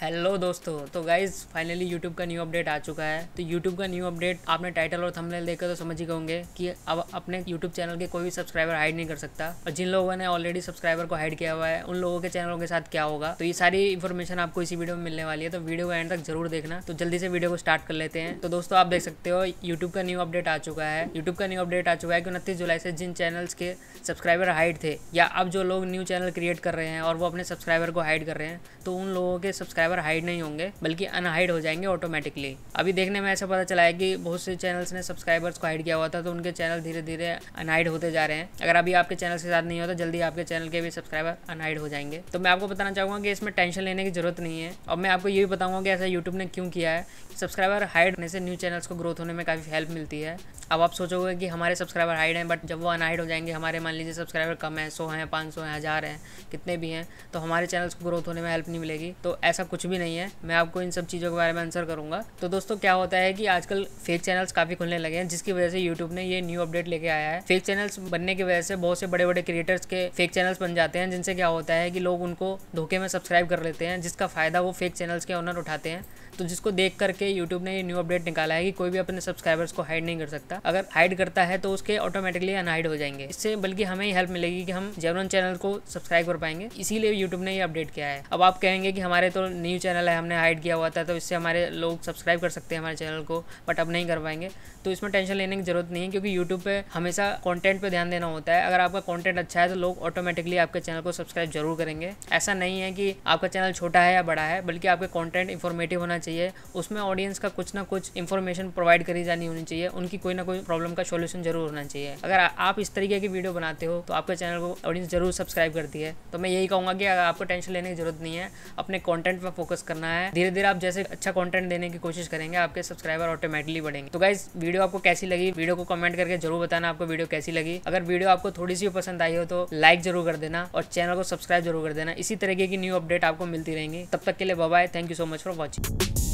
hello दोस्तों तो guys finally YouTube का न्यू अपडेट आ चुका है तो यूट्यूब का न्यू अपडेट आपने टाइटल और थंबनेल देखकर तो समझ ही होंगे कि अब अपने यूट्यूब चैनल के कोई भी सब्सक्राइबर हाइड नहीं कर सकता और जिन लोगों ने ऑलरेडी सब्सक्राइबर को हाइड किया हुआ है उन लोगों के चैनलों के साथ क्या होगा तो ये सारी इन्फॉर्मेशन आपको इसी वीडियो में मिलने वाली है तो वीडियो को एंड तक जरूर देखना तो जल्दी से वीडियो को स्टार्ट कर लेते हैं तो दोस्तों आप देख सकते हो यूट्यूब का न्यू अपडेट आ चुका है यूट्यूब का न्यू अपडेट आ चुका है कि उनतीस जुलाई से जिन चैनल्स के सब्सक्राइबर हाइड थे या अब जो लोग न्यू चैनल क्रिएट कर रहे हैं और वो अपने सब्सक्राइबर को हाइड कर रहे हैं तो उन लोगों के सब्सक्राइब सब्सक्राइबर हाइड नहीं होंगे बल्कि अनहाइड हो जाएंगे ऑटोमेटिकली अभी देखने में ऐसा पता चला है कि बहुत से चैनल्स ने सब्सक्राइबर्स को हाइड किया हुआ था तो उनके चैनल धीरे धीरे अनहाइड होते जा रहे हैं अगर अभी आपके चैनल के साथ नहीं होता तो जल्दी आपके चैनल के भी सब्सक्राइबर अनहाइड हो जाएंगे तो मैं आपको बताना चाहूँगा कि इसमें टेंशन लेने की जरूरत नहीं है और मैं आपको ये भी बताऊँगा कि ऐसा यूट्यूब ने क्यों किया है सब्सक्राइबर हाइड होने से न्यू चैनल्स को ग्रोथ होने में काफ़ी हेल्प मिलती है अब आप सोचोगे कि हमारे सब्सक्राइबर हाइड हैं बट जब वो अनहाइड हो जाएंगे हमारे मान लीजिए सब्सक्राइबर कम है सौ हैं पाँच सौ हैं हज़ार हैं कितने भी हैं तो हमारे चैनल्स को ग्रोथ होने में हेल्प नहीं मिलेगी तो ऐसा कुछ भी नहीं है मैं आपको इन सब चीज़ों के बारे में आंसर करूंगा तो दोस्तों क्या होता है कि आजकल फेक चैनल्स काफ़ी खुलने लगे हैं जिसकी वजह से यूट्यूब ने ये न्यू अपडेट लेके आया है फेक चैनल्स बनने की वजह से बहुत से बड़े बड़े क्रिएटर्स के फेक चैनल्स बन जाते हैं जिनसे क्या होता है कि लोग उनको धोखे में सब्सक्राइब कर लेते हैं जिसका फ़ायदा वो फेक चैनल्स के ऑनर उठाते हैं तो जिसको देख करके यूट्यूब ने ये न्यू अपडेट निकाला है कि कोई भी अपने सब्सक्राइबर्स को हाइड नहीं कर सकता अगर हाइड करता है तो उसके ऑटोमेटिकली अनहाइड हो जाएंगे इससे बल्कि हमें हेल्प मिलेगी कि हम जेवरन चैनल को सब्सक्राइब कर पाएंगे इसीलिए यूट्यूब ने ये अपडेट किया है अब आप कहेंगे कि हमारे तो न्यू चैनल है हमने हाइड किया हुआ था तो इससे हमारे लोग सब्सक्राइब कर सकते हैं हमारे चैनल को बट अब नहीं कर पाएंगे तो इसमें टेंशन लेने की जरूरत नहीं है क्योंकि यूट्यूब पर हमेशा कॉन्टेंट पर ध्यान देना होता है अगर आपका कॉन्टेंट अच्छा है तो लोग ऑटोमेटिकली आपके चैनल को सब्सक्राइब जरूर करेंगे ऐसा नहीं है कि आपका चैनल छोटा है या बड़ा है बल्कि आपके कॉन्टेंट इन्फॉर्मेटिव होना चाहिए उसमें ऑडियंस का कुछ ना कुछ इन्फॉर्मेशन प्रोवाइड करी जानी होनी चाहिए उनकी कोई ना कोई प्रॉब्लम का सोल्यूशन जरूर होना चाहिए अगर आप इस तरीके की वीडियो बनाते हो तो आपके चैनल को ऑडियंस जरूर सब्सक्राइब करती है तो मैं यही कहूँगा कि अगर आपको टेंशन लेने की जरूरत नहीं है अपने कॉन्टेंट पर फोकस करना है धीरे धीरे आप जैसे अच्छा कॉन्टेंट देने की कोशिश करेंगे आपके सब्सक्राइबर ऑटोमेटिकली बढ़ेंगे तो गाइज वीडियो आपको कैसी लगी वीडियो को कमेंट करके जरूर बताना आपको वीडियो कैसी लगी अगर वीडियो आपको थोड़ी सी पसंद आई हो तो लाइक जरूर कर देना और चैनल को सब्सक्राइब जरूर कर देना इसी तरीके की न्यू अपडेट आपको मिलती रहेंगी तब तक के लिए bye thank you so much for watching